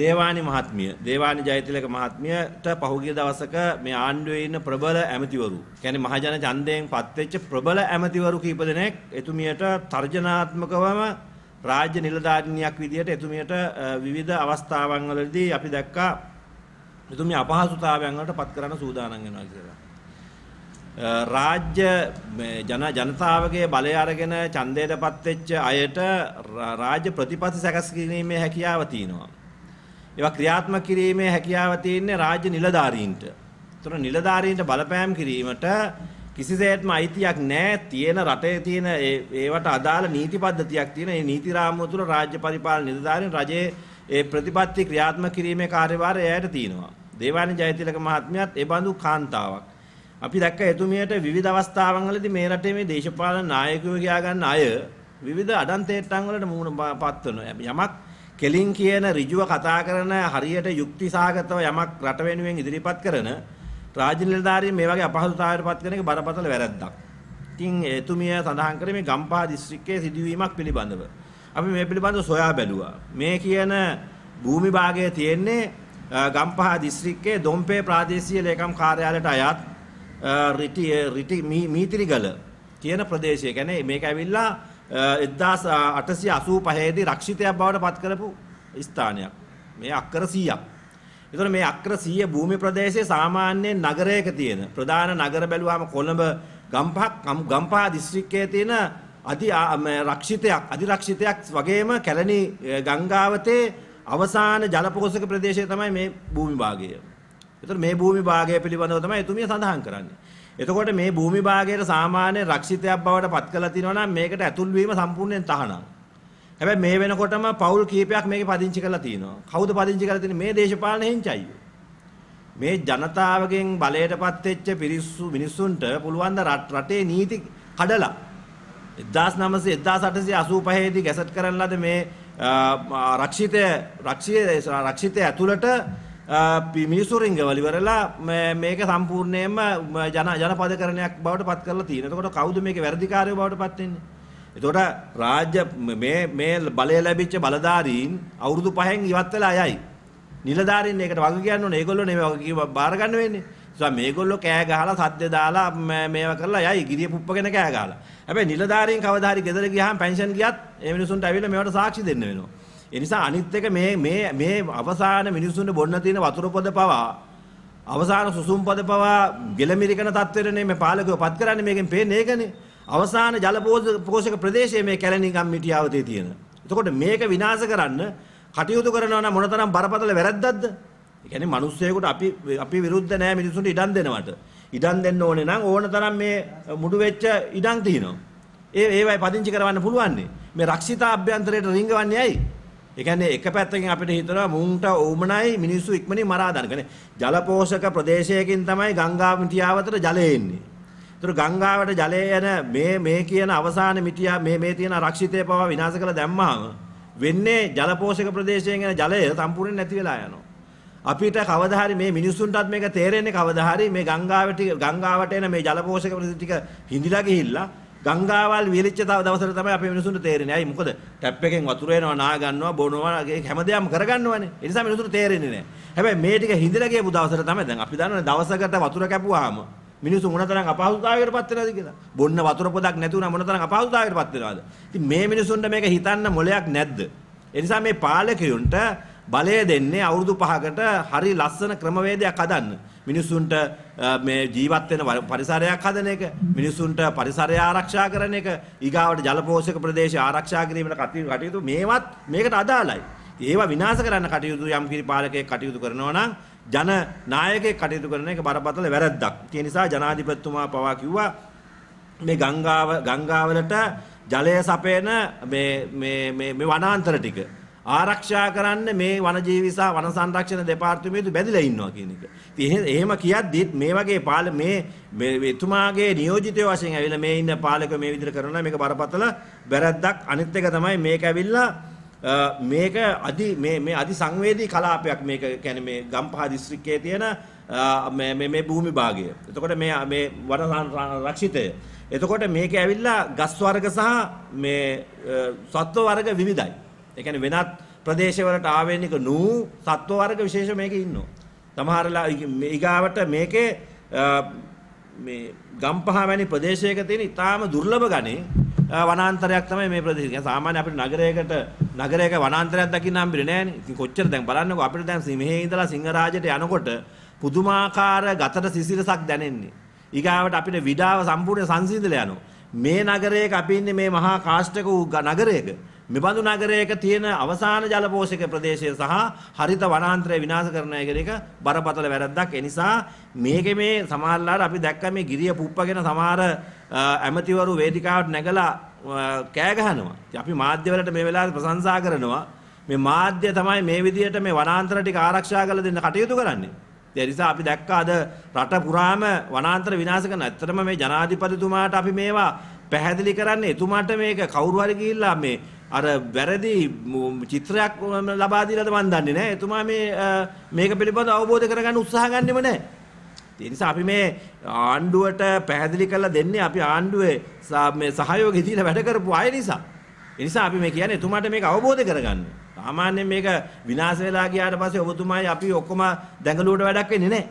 දේවානි මහත්මිය දේවානි ජයතිලක මහත්මියට පහුගිය දවසක මේ ආණ්ඩුවේ ඉන්න ප්‍රබල ඇමතිවරු කියන්නේ මහජන ඡන්දයෙන් පත්වෙච්ච ප්‍රබල ඇමතිවරු කීප දෙනෙක් එතුමියට තර්ජනාත්මකවම රාජ්‍ය නිලධාරිනියක් විදියට එතුමියට විවිධ අවස්ථාවන් වලදී අපි දැක්කා එතුමිය අපහසුතාවයන් වලට පත් කරන්න සූදානම් වෙනවා කියලා. රාජ්‍ය ජන ජනතාවගේ බලය අරගෙන ඡන්දයට පත්වෙච්ච අයට රාජ්‍ය ප්‍රතිපත්ති සැකසීමේ හැකියාව තියෙනවා. ඒවා ක්‍රියාත්මක කිරීමේ හැකියාව තියෙන්නේ රාජ්‍ය නිලධාරීන්ට. ඒතර නිලධාරීන්ට බලපෑම් කිරීමට කිසිසේත්ම අයිතියක් නැහැ. තියෙන රටේ තියෙන ඒවට අදාළ නීති පද්ධතියක් තියෙන. ඒ නීති රාමුව තුළ රාජ්‍ය පරිපාලන නිලධාරීන් රජයේ ඒ ප්‍රතිපත්ති ක්‍රියාත්මක කිරීමේ කාර්යභාරය එයට තියෙනවා. දේවානි ජයතිලක මහත්මයාත් ඒ බඳු කාන්තාවක්. අපි දැක්ක එතුමියට විවිධ අවස්ථාවන් වලදී මේ රටේ මේ දේශපාලන නායකයෝ කියා ගන්න අය විවිධ අඩන්තේට්ටම් වලට මුහුණ පත් වෙනවා. යමක් කෙලින් කියන ඍජුව කතා කරන හරියට යුක්තිසහගතව යමක් රට වෙනුවෙන් ඉදිරිපත් කරන රාජ්‍ය නිලධාරීන් මේ වගේ අපහසුතාවයට පත් කරන එක බරපතල වැරැද්දක්. ඉතින් එතුමිය සඳහන් කරේ මේ ගම්පහ දිස්ත්‍රික්කයේ සිදුවීමක් පිළිබඳව. අපි මේ පිළිබඳව සොයා බැලුවා. මේ කියන භූමි භාගය තියෙන්නේ ගම්පහ දිස්ත්‍රික්කයේ දොම්පේ ප්‍රාදේශීය ලේකම් කාර්යාලයට අයත් රිටි රිටි මීතිරිගල කියන ප්‍රදේශය. කියන්නේ මේක ඇවිල්ලා 1885 දී රක්ෂිතයක් බවට පත් කරපු ස්ථානයක්. මේ අක්කර 100ක්. ඒතකොට මේ අක්කර 100 භූමි ප්‍රදේශයේ සාමාන්‍ය නගරයක තියෙන ප්‍රධාන නගර බැලුවාම කොළඹ ගම්පහ ගම්පහ දිස්ත්‍රික්කයේ තියෙන අධි රක්ෂිතයක් අධිරක්ෂිතයක් වගේම කැලණි ගංගාවතේ අවසාන ජලපෝෂක ප්‍රදේශය තමයි මේ භූමි භාගය. ඒතර මේ භූමි භාගය පිළිබඳව තමයි එතුමිය සඳහන් කරන්නේ. එතකොට මේ භූමි භාගයට සාමාන්‍ය රක්ෂිතයක් බවට පත් කරලා තිනවා නම් මේකට ඇතුල් වීම සම්පූර්ණයෙන් තහනම්. හැබැයි මේ වෙනකොටම පෞල් කීපයක් මේකේ පදිංචි කරලා තිනවා. කවුද පදිංචි කරලා තින්නේ මේ දේශපාලන හෙන්චයියෝ. මේ ජනතාවගෙන් බලයටපත් වෙච්ච පිරිස්සු මිනිස්සුන්ට පුළුවන් ද රටේ නීති කඩලා 1900 1885 දී ගැසට් කරන ලද මේ රක්ෂිත රක්ෂිත රක්ෂිත ඇතුළට මිනිස්සු රිංගවල ඉවරලා මේක සම්පූර්ණයෙන්ම ජන ජනපදකරණයක් බවට පත් කරලා තියෙනවා. එතකොට කවුද මේකේ වැරදිකාරයෝ බවට පත් වෙන්නේ? එතකොට රාජ්‍ය මේ මේ බලය ලැබිච්ච බලධාරීන් අවුරුදු 5න් ඉවත් වෙලා යයි. නිලධාරීන් ඒකට වග කියන්න ඕනේ. ඒගොල්ලෝ නෙමෙයි වග කිව්ව බාර ගන්න වෙන්නේ. ඒසම මේගොල්ලෝ කෑ ගහලා සද්ද දාලා මේව කරලා යයි. ගිරිය පුප්පගෙන කෑ ගහලා. හැබැයි නිලධාරීන් කවදා හරි ගෙදර ගියාම පෙන්ෂන් ගියත් ඒ මිනිසුන්ට ඇවිල්ලා මේවට සාක්ෂි දෙන්න වෙනවා. ඒ නිසා අනිත් එක මේ මේ මේ අවසාන මිනිසුන්ගේ බොන්න තියෙන වතුර පොද පවා අවසාන සුසුම් පොද පවා ගෙලමිරිකන තත්ත්වෙරනේ මේ පාලකව පත් කරන්නේ මේකෙන් පේන්නේ ඒකනේ. අවසාන ජල පෝෂක ප්‍රදේශයේ මේ කැලණිකම් මිටියාවතේ තියෙන. එතකොට මේක විනාශ කරන්න කටයුතු කරනවා නම් මොනතරම් බරපතල වැරද්දක්ද? ඒ කියන්නේ මිනිස්සෙකුට අපි අපි විරුද්ධ නෑ මිනිසුන්ට ඉඩම් දෙනවට. ඉඩම් දෙන්න ඕනේ නම් ඕන තරම් මේ මුඩු වෙච්ච ඉඩම් තියෙනවා. ඒ ඒවයි පදිංචි කරවන්න පුළුවන් මේ රක්ෂිත අභ්‍යන්තරයට රිංගවන්නේ ඇයි? ඒ කියන්නේ එක පැත්තකින් අපිට හිතනවා මුන්ට උමනයි මිනිස්සු ඉක්මනින් මරා දාන. කියන්නේ ජලපෝෂක ප්‍රදේශයකින් තමයි ගංගා මිටියාව අතර ජලය එන්නේ. ඒතර ගංගාවට ජලය යන මේ මේ කියන අවසාන මිටියා මේ මේ තියෙන ආරක්ෂිතය පවා විනාශ කරලා දැම්මම වෙන්නේ ජලපෝෂක ප්‍රදේශයෙන් එන ජලය සම්පූර්ණයෙන් නැති වෙලා යනවා. අපිට කවදා හරි මේ මිනිස්සුන්ටත් මේක තේරෙන්නේ කවදා හරි මේ ගංගාවට ගංගාවට එන මේ ජලපෝෂක ප්‍රදේශ ටික හිඳිලා ගිහිල්ලා ගංගාවල් විහිලිච්ච තව දවසට තමයි අපේ මිනිසුන්ට තේරෙන්නේ. අයි මොකද ටැප් එකෙන් වතුර එනවා, නා ගන්නවා, බොනවා, හැම දෙයක්ම කරගන්නවනේ. ඒ නිසා මිනිසුන්ට තේරෙන්නේ නැහැ. හැබැයි මේ ටික හිඳලා ගියපු දවසට තමයි දැන් අපි දන්නවනේ දවසකට වතුර කැපුවාම මිනිසු මොනතරම් අපහසුතාවයකට පත් වෙනවද කියලා. බොන්න වතුර පොදක් නැතුණා මොනතරම් අපහසුතාවයකට පත් වෙනවද? ඉතින් මේ මිනිසුන්ට මේක හිතන්න මොලයක් නැද්ද? ඒ නිසා මේ පාලකයන්ට බලය දෙන්නේ අවුරුදු පහකට හරි ලස්සන ක්‍රමවේදයක් හදන්න. මිනිසුන්ට මේ ජීවත් වෙන පරිසරයක් හදන එක, මිනිසුන්ට පරිසරය ආරක්ෂා කරන එක, ඊගාවට ජලපෝෂක ප්‍රදේශ ආරක්ෂා කිරීමට කටයුතු මේවත් මේකට අදාළයි. ඒවා විනාශ කරන්න කටයුතු යම් කිරිපාලකයෙක් කටයුතු කරනවා නම් ජන නායකයෙක් කටයුතු කරන එක බරපතල වැරද්දක්. ඒ නිසා ජනාධිපතිතුමා පවා කිව්වා මේ ගංගාව ගංගාවලට ජලය සපයන මේ මේ මේ වනාන්තර ටික ආරක්ෂා කරන්න මේ වනජීවි සහ වන සංරක්ෂණ දෙපාර්තමේන්තුව බැඳිලා ඉන්නවා කියන එක. ඉතින් එහෙම කියද්දිත් මේ වගේ පාල මේ එතුමාගේ නියෝජිතය වශයෙන් ඇවිල්ලා මේ ඉන්න පාලක මේ විදිහට කරනවා මේක බරපතල වැරද්දක්. අනිත් එක තමයි මේක ඇවිල්ලා මේක අදි මේ මේ අදි සංවේදී කලාපයක් මේක කියන්නේ මේ ගම්පහ දිස්ත්‍රික්කයේ තියෙන මේ මේ මේ භූමි භාගය. එතකොට මේ මේ වන රක්ෂිතය. එතකොට මේක ඇවිල්ලා ගස් වර්ග සහ මේ සත්ව වර්ග විවිධයි. ඒ කියන්නේ වෙනත් ප්‍රදේශවලට ආවේනික නූ සත්ව වර්ග විශේෂ මේකේ ඉන්නවා. සමහරලා ඊගාවට මේකේ මේ ගම්පහ වැනි ප්‍රදේශයක තියෙන ඉතාම දුර්ලභ ගණේ වනාන්තරයක් තමයි මේ ප්‍රදේශය. සාමාන්‍ය අපිට නගරයකට නගරයක වනාන්තරයක් දකින්න හම්බෙන්නේ නෑනේ. ඉතින් කොච්චර දැන් බලන්නකෝ අපිට දැන් මෙහි ඉඳලා සිංහරාජයට යනකොට පුදුමාකාර ගතට සිසිලසක් දැනෙන්නේ. ඊගාවට අපිට විඩාව සම්පූර්ණ සංසිඳලා යනවා. මේ නගරයක අපි ඉන්නේ මේ මහා කාෂ්ටක වූ නගරයක මෙබඳු නගරයක තියෙන අවසාන ජලපෝෂක ප්‍රදේශය සහ හරිත වනාන්තරය විනාශ කරන එක බරපතල වැරද්දක්. ඒ නිසා මේකේ මේ සමහරලාට අපි දැක්ක මේ ගිරිය පුප්පගෙන සමහර ඇමතිවරු වේදිකාවට නැගලා කෑ ගහනවා. අපි මාධ්‍යවලට මේ වෙලාවේ ප්‍රශංසා කරනවා. මේ මාධ්‍ය තමයි මේ විදිහට මේ වනාන්තර ටික ආරක්ෂා කරලා දෙන්න කටයුතු කරන්නේ. ඒ නිසා අපි දැක්ක අද රට පුරාම වනාන්තර විනාශ කරන. ඇත්තටම මේ ජනාධිපතිතුමාට අපි මේවා පැහැදිලි කරන්නේ එතුමාට මේක කවුරු හරි ගිහිල්ලා මේ අර වැරදි චිත්‍රයක් ලබා දීලාද මන් දන්නේ නැහැ. එතුමා මේ මේක පිළිබඳව අවබෝධ කරගන්න උත්සාහ ගන්නෙම නැහැ. ඒ නිසා අපි මේ ආණ්ඩුවට පැහැදිලි කරලා දෙන්නේ අපි ආණ්ඩුවේ මේ සහයෝගය දීලා වැඩ කරපු අය නිසා. ඒ නිසා අපි මේ කියන්නේ එතුමාට මේක අවබෝධ කරගන්න. සාමාන්‍යයෙන් මේක විනාශ වෙලා ගියාට පස්සේ ඔබතුමායි අපි ඔක්කොම දැඟලුවට වැඩක් වෙන්නේ නැහැ.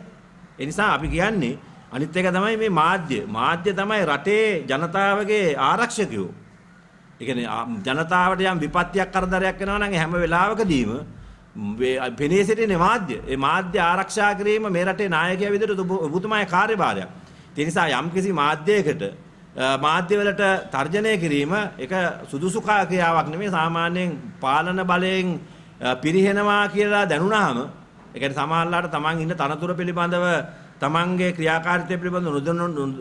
ඒ නිසා අපි කියන්නේ අනිත් එක තමයි මේ මාධ්‍ය. මාධ්‍ය තමයි රටේ ජනතාවගේ ආරක්ෂකයෝ. ඒ කියන්නේ ජනතාවට යම් විපත්තියක් කරදරයක් වෙනවා නම් හැම වෙලාවකදීම පෙනී සිටින මාධ්‍ය ඒ මාධ්‍ය ආරක්ෂා කිරීම මේ රටේ නායකයා විදිහට ඔබතුමාගේ කාර්යභාරයක්. ඒ නිසා යම්කිසි මාධ්‍යයකට මාධ්‍යවලට තර්ජනය කිරීම ඒක සුදුසු ක්‍රියාවක් නෙමෙයි සාමාන්‍යයෙන් පාලන බලයෙන් පිරිහෙනවා කියලා දැනුණාම ඒ කියන්නේ සමහරලාට තමන් ඉන්න තනතුර පිළිබඳව තමන්ගේ ක්‍රියාකාරීත්වය පිළිබඳව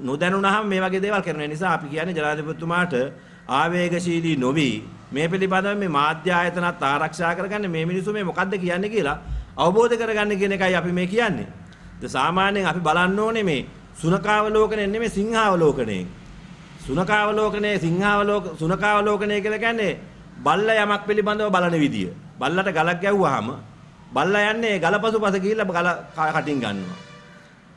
නොදැනුණාම මේ වගේ දේවල් කරන නිසා අපි කියන්නේ ජනාධිපතිතුමාට ආවේගශීලී නොවි මේ පිළිබඳව මේ මාධ්‍ය ආයතනත් ආරක්ෂා කරගන්න මේ මිනිස්සු මේ මොකද්ද කියන්නේ කියලා අවබෝධ කරගන්න කියන එකයි අපි මේ කියන්නේ. ද සාමාන්‍යයෙන් අපි බලන්න ඕනේ මේ සුනකාවලෝකනේ නෙමෙයි සිංහාවලෝකනේ. සුනකාවලෝකනේ සිංහාවලෝක සුනකාවලෝකනේ කියලා කියන්නේ බල්ලා යමක් පිළිබඳව බලන විදිය. බල්ලට ගලක් ගැව්වහම බල්ලා යන්නේ ගලපසුපස ගිහිල්ලා ගල කටින් ගන්නවා.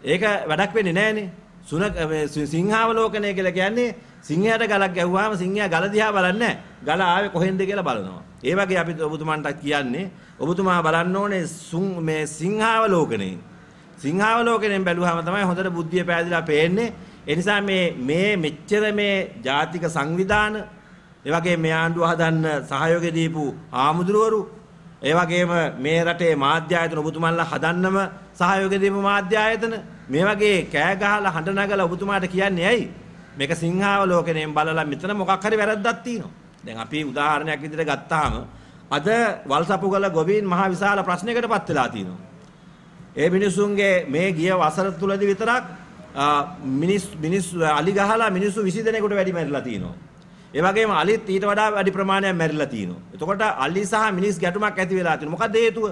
ඒක වැඩක් වෙන්නේ නැහනේ. සුනක මේ සිංහාවලෝකනය කියලා කියන්නේ සිංහයට ගලක් ගැහුවාම සිංහයා ගල දිහා බලන්නේ ගල ආවේ කොහෙන්ද කියලා බලනවා. ඒ වගේ අපි ඔබතුමන්ට කියන්නේ ඔබතුමා බලන්න ඕනේ මේ සිංහාවලෝකනේ. සිංහාවලෝකණයෙන් බැලුවාම තමයි හොඳට බුද්ධිය පෑදිලා පේන්නේ. ඒ නිසා මේ මේ මෙච්චර මේ ජාතික සංවිධාන ඒ වගේ මේ ආණ්ඩුව හදන්න සහයෝගය දීපු ආමුදුරවරු ඒ වගේම මේ රටේ මාධ්‍ය ආයතන ඔබතුමන්ලා හදන්නම සහයෝගය දීපු මාධ්‍ය ආයතන මේ වගේ කෑ ගහලා හඬ නගලා ඔබතුමාට කියන්නේ ඇයි? මේක සිංහාව ලෝකෙනෙන් බලලා මෙතන මොකක් හරි වැරද්දක් තියෙනවා. දැන් අපි උදාහරණයක් විදිහට ගත්තාම අද වල්සපුගල ගොවීන් මහ විශාල ප්‍රශ්නයකටපත් වෙලා තියෙනවා. ඒ මිනිසුන්ගේ මේ ගිය වසර තුලදී විතරක් මිනිස් මිනිස් අලි ගහලා මිනිස්සු 20 දෙනෙකුට වැඩි මැරිලා තියෙනවා. ඒ වගේම අලිත් ඊට වඩා වැඩි ප්‍රමාණයක් මැරිලා තියෙනවා. එතකොට අලි සහ මිනිස් ගැටුමක් ඇති වෙලා තියෙනවා. මොකද හේතුව?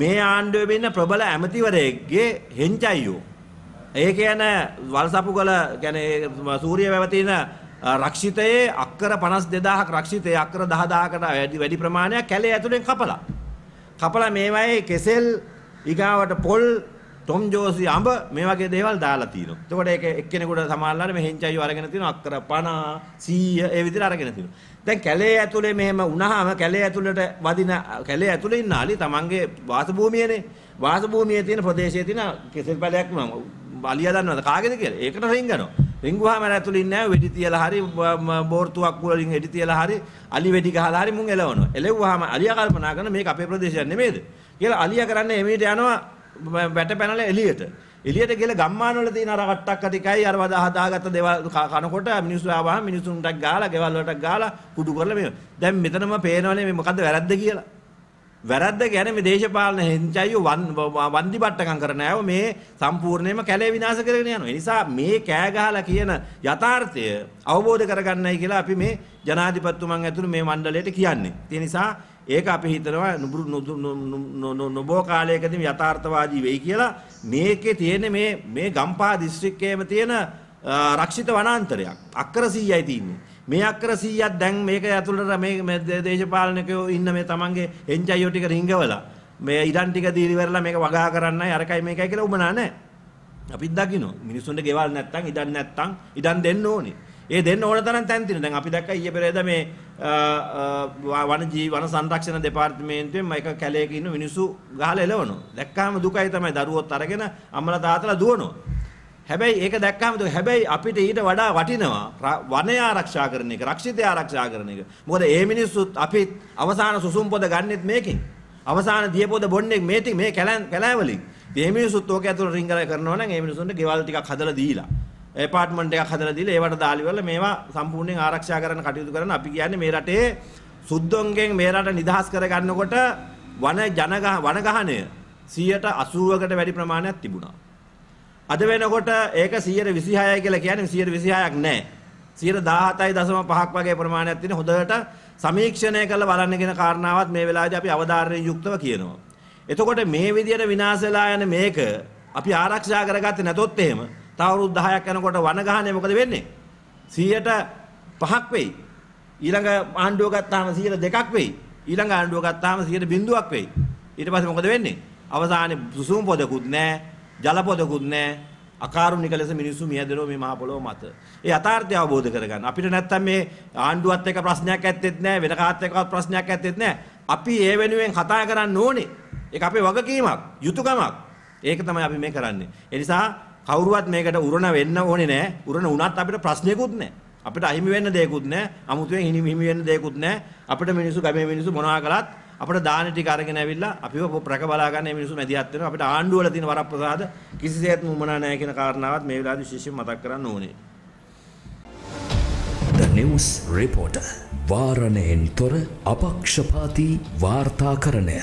මේ ආණ්ඩුවේ වෙන්න ප්‍රබල ඇමතිවරයෙක්ගේ හෙන්චයියෝ. ඒ කියන්නේ වල්සපුගල කියන්නේ සූර්ය වැවතින රක්ෂිතයේ අක්කර 52000ක් රක්ෂිතයේ අක්කර 10000කට වැඩි වැඩි ප්‍රමාණයක් කැලේ ඇතුලෙන් කපලා. කපලා මේවයේ කෙසෙල් ඊගාවට පොල් ටොම් ජෝසි අඹ මේ වගේ දේවල් දාලා තියෙනවා. එතකොට ඒක එක්කෙනෙකුට සමානලාට මේ හෙන්චයිව අරගෙන තියෙනවා අක්කර 50 100 ඒ විදිහට අරගෙන තියෙනවා. දැන් කැලේ ඇතුලේ මෙහෙම වුණාම කැලේ ඇතුලට වදින කැලේ ඇතුලේ ඉන්න ali තමන්ගේ වාසභූමියනේ. වාසභූමියේ තියෙන ප්‍රදේශයේ තියෙන කෙසෙල් පැලයක් නම අලියා දන්නවද කාගේද කියලා. ඒකට රින්ගනවා. රින්ගුවාම ඇතුලින් නෑ වෙඩි තියලා හරි බෝර්තුවක් වලින් වෙඩි තියලා හරි අලි වෙඩි ගහලා හරි මුන් එලවනවා. එලෙව්වහම අලියා කල්පනා කරන මේක අපේ ප්‍රදේශයක් නෙමෙයිද කියලා අලියා කරන්නේ එමෙහිට යනවා වැට පැනලා එළියට. එළියට ගිහලා ගම්මාන වල තියෙන අර කට්ටක් අතිකයි අර වදා හදාගත්ත දේවල් කනකොට මිනිස්සු ආවම මිනිස්සුන්ටක් ගාලා, ගෙවල් වලටක් ගාලා කුඩු කරලා මේ. දැන් මෙතනම පේනවනේ මේ මොකද්ද වැරද්ද කියලා. වැරද්ද කියන්නේ මේ දේශපාලන හෙන්චයි වන්දි බට්ටකම් කරන අයව මේ සම්පූර්ණයෙන්ම කැලේ විනාශ කරගෙන යනවා. ඒ නිසා මේ කෑ ගහලා කියන යථාර්ථය අවබෝධ කරගන්නයි කියලා අපි මේ ජනාධිපතිතුමන් ඇතුළු මේ මණ්ඩලයට කියන්නේ. ඒ නිසා ඒක අපි හිතනවා නුබුරු නොබෝ කාලයකදී යථාර්ථවාදී වෙයි කියලා මේකේ තියෙන මේ මේ ගම්පහ දිස්ත්‍රික්කයේම තියෙන රක්ෂිත වනාන්තරයක් අක්කර 100යි තියෙන්නේ. මේ අක්කර 100ක් දැන් මේක ඇතුළට මේ දේශපාලනිකයෝ ඉන්න මේ තමන්ගේ එන්ජයිෝ ටික රිංගවලා මේ ඉඩම් ටික දීලිවරලා මේක වගා කරන්නයි අරකයි මේකයි කියලා උමනා නැහැ. අපිත් දකින්න මිනිස්සුන්ට ගෙවල් නැත්තම් ඉඩම් නැත්තම් ඉඩම් දෙන්න ඕනේ. ඒ දෙන්න ඕන තරම් තැන් තියෙනවා. දැන් අපි දැක්කා ඊයේ පෙරේද මේ වන ජීව වන සංරක්ෂණ දෙපාර්තමේන්තුවෙන් එක කැලේක ඉන්න මිනිස්සු ගහලා එලවනවා. දැක්කාම දුකයි තමයි දරුවොත් අරගෙන අම්මලා තාත්තලා දුවනවා. හැබැයි ඒක දැක්කම හැබැයි අපිට ඊට වඩා වටිනවා වනය ආරක්ෂා කරන එක රක්ෂිතය ආරක්ෂා කරන එක. මොකද මේ මිනිස්සුත් අපිත් අවසාන සුසුම් පොද ගන්නෙත් මේකෙන්. අවසාන දිය පොද බොන්නේ මේ මේ කැලෑවලින්. මේ මිනිස්සුත් ඕක ඇතුළේ රින්ගල කරනවා නම් මේ මිනිස්සුන්ට ගෙවල් ටිකක් හදලා දීලා ඇපාර්ට්මන්ට් එකක් හදලා දීලා ඒවට දාලිවල මේවා සම්පූර්ණයෙන් ආරක්ෂා කරන්න කටයුතු කරන අපි කියන්නේ මේ රටේ සුද්ධොන්ගෙන් මේ රට නිදහස් කරගන්නකොට වන ජනගහ වනගහණය 80කට වැඩි ප්‍රමාණයක් තිබුණා. අද වෙනකොට ඒක 126යි කියලා කියන්නේ 126ක් නෑ. 117.5ක් වගේ ප්‍රමාණයක් තියෙන හොඳට සමීක්ෂණය කරලා බලන්න කියන කාරණාවත් මේ වෙලාවේදී අපි අවධාරණය යුක්තව කියනවා. එතකොට මේ විදියට විනාශ වෙලා යන මේක අපි ආරක්ෂා කරගත්තේ නැතොත් එහෙම තව අවුරුදු 10ක් යනකොට වනගහනේ මොකද වෙන්නේ? 100%ක් වෙයි. ඊළඟ ආණ්ඩුව ගත්තාම 102ක් වෙයි. ඊළඟ ආණ්ඩුව ගත්තාම 100%ක් වෙයි. ඊට පස්සේ මොකද වෙන්නේ? අවසානයේ සුසුම් පොදකුත් නැහැ, ජල පොදකුත් නැහැ. අකාරුණික ලෙස මිනිස්සු මියදෙනවා මේ මහ පොළොව මත. ඒ යථාර්ථය අවබෝධ කරගන්න. අපිට නැත්තම් මේ ආණ්ඩුවත් එක්ක ප්‍රශ්නයක් ඇත්තෙත් නැහැ, වෙන කාත් එක්කවත් ප්‍රශ්නයක් ඇත්තෙත් නැහැ. අපි ඒ වෙනුවෙන් කතා කරන්න ඕනේ. ඒක අපේ වගකීමක්, යුතුයකමක්. ඒක තමයි අපි මේ කරන්නේ. ඒ නිසා කවුරුවත් මේකට උරණ වෙන්න ඕනේ නෑ. උරණ වුණත් අපිට ප්‍රශ්නයකුත් නෑ. අපිට අහිමි වෙන්න දෙයක්කුත් නෑ. අමුතුවෙන් හිමි හිමි වෙන්න දෙයක්කුත් නෑ. අපිට මිනිස්සු ගමේ මිනිස්සු මොනවා කළත් අපිට දාන ටික අරගෙන ඇවිල්ලා අපිව ප්‍රක බලා ගන්න මේ මිනිස්සු මැදිහත් වෙනවා. අපිට ආණ්ඩුව වල තියෙන වරප්‍රසාද කිසිසේත්ම උමනා නෑ කියන කාරණාවත් මේ වෙලාවේ විශේෂයෙන් මතක් කරන්න ඕනේ. The News Reporter වාරණයෙන් තොර අපක්ෂපාති වාර්තාකරණය